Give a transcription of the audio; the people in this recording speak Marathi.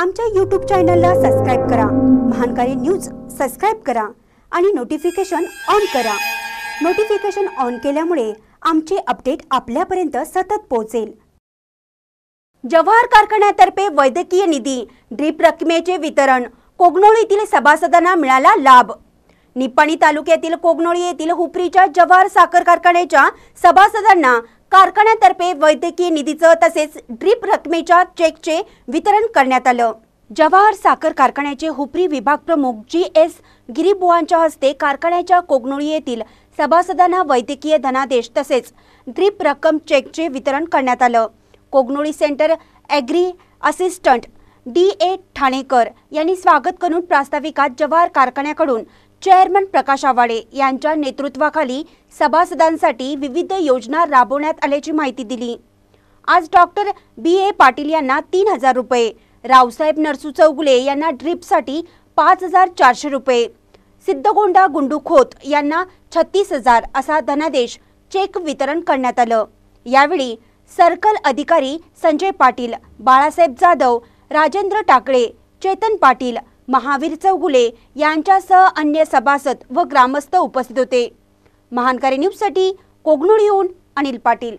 आमच्या यूट्यूब चॅनलला सबस्क्राईब करा महानकारी न्यूज सबस्क्राईब करा आणि नोटिफिकेशन ऑन करा नोटिफिकेशन ऑन केल्यामुळे आमचे अपडेट आपल्यापर्यंत सतत पोहोचेल जव्हार कारखान्यातर्फे वैद्यकीय निधी ड्रीप रकमेचे वितरण कोगनोळी येथील सभासदांना मिळाला लाभ निपाणी तालुक्यातील कोगनोळी येथील हुपरीच्या जवाहर साखर कारखान्याच्या सभासदांना कारखान्यातर्फे वैद्यकीय निधीचं तसेच ड्रीप रकमेच्या चेकचे वितरण करण्यात आलं जवाहर साखर कारखान्याचे हुपरी विभाग प्रमुख जी एस गिरीबुवांच्या हस्ते कारखान्याच्या कोगनोळी येथील सभासदांना वैद्यकीय धनादेश तसेच ड्रीप रक्कम चेकचे वितरण करण्यात आलं Kognoli centre agri assistant D A Thanekar यांनी स्वागत करून प्रास्ताविकात जवाहर कारखान्याकडून चेअरमन प्रकाश आवाडे यांच्या नेतृत्वाखाली सभासदांसाठी विविध योजना राबवण्यात आल्याची माहिती दिली आज डॉक्टर बी ए पाटील यांना तीन हजार रुपये रावसाहेब नरसू चौगुले यांना ड्रीपसाठी पाच हजार चारशे रुपये सिद्धगोंडा गुंडू खोत यांना छत्तीस हजार असा धनादेश चेक वितरण करण्यात आलं यावेळी सर्कल अधिकारी संजय पाटील बाळासाहेब जाधव राजेंद्र टाकळे चेतन पाटील महावीर चौगुले यांच्यासह अन्य सभासद व ग्रामस्थ उपस्थित होते महानकारी न्यूजसाठी येऊन अनिल पाटील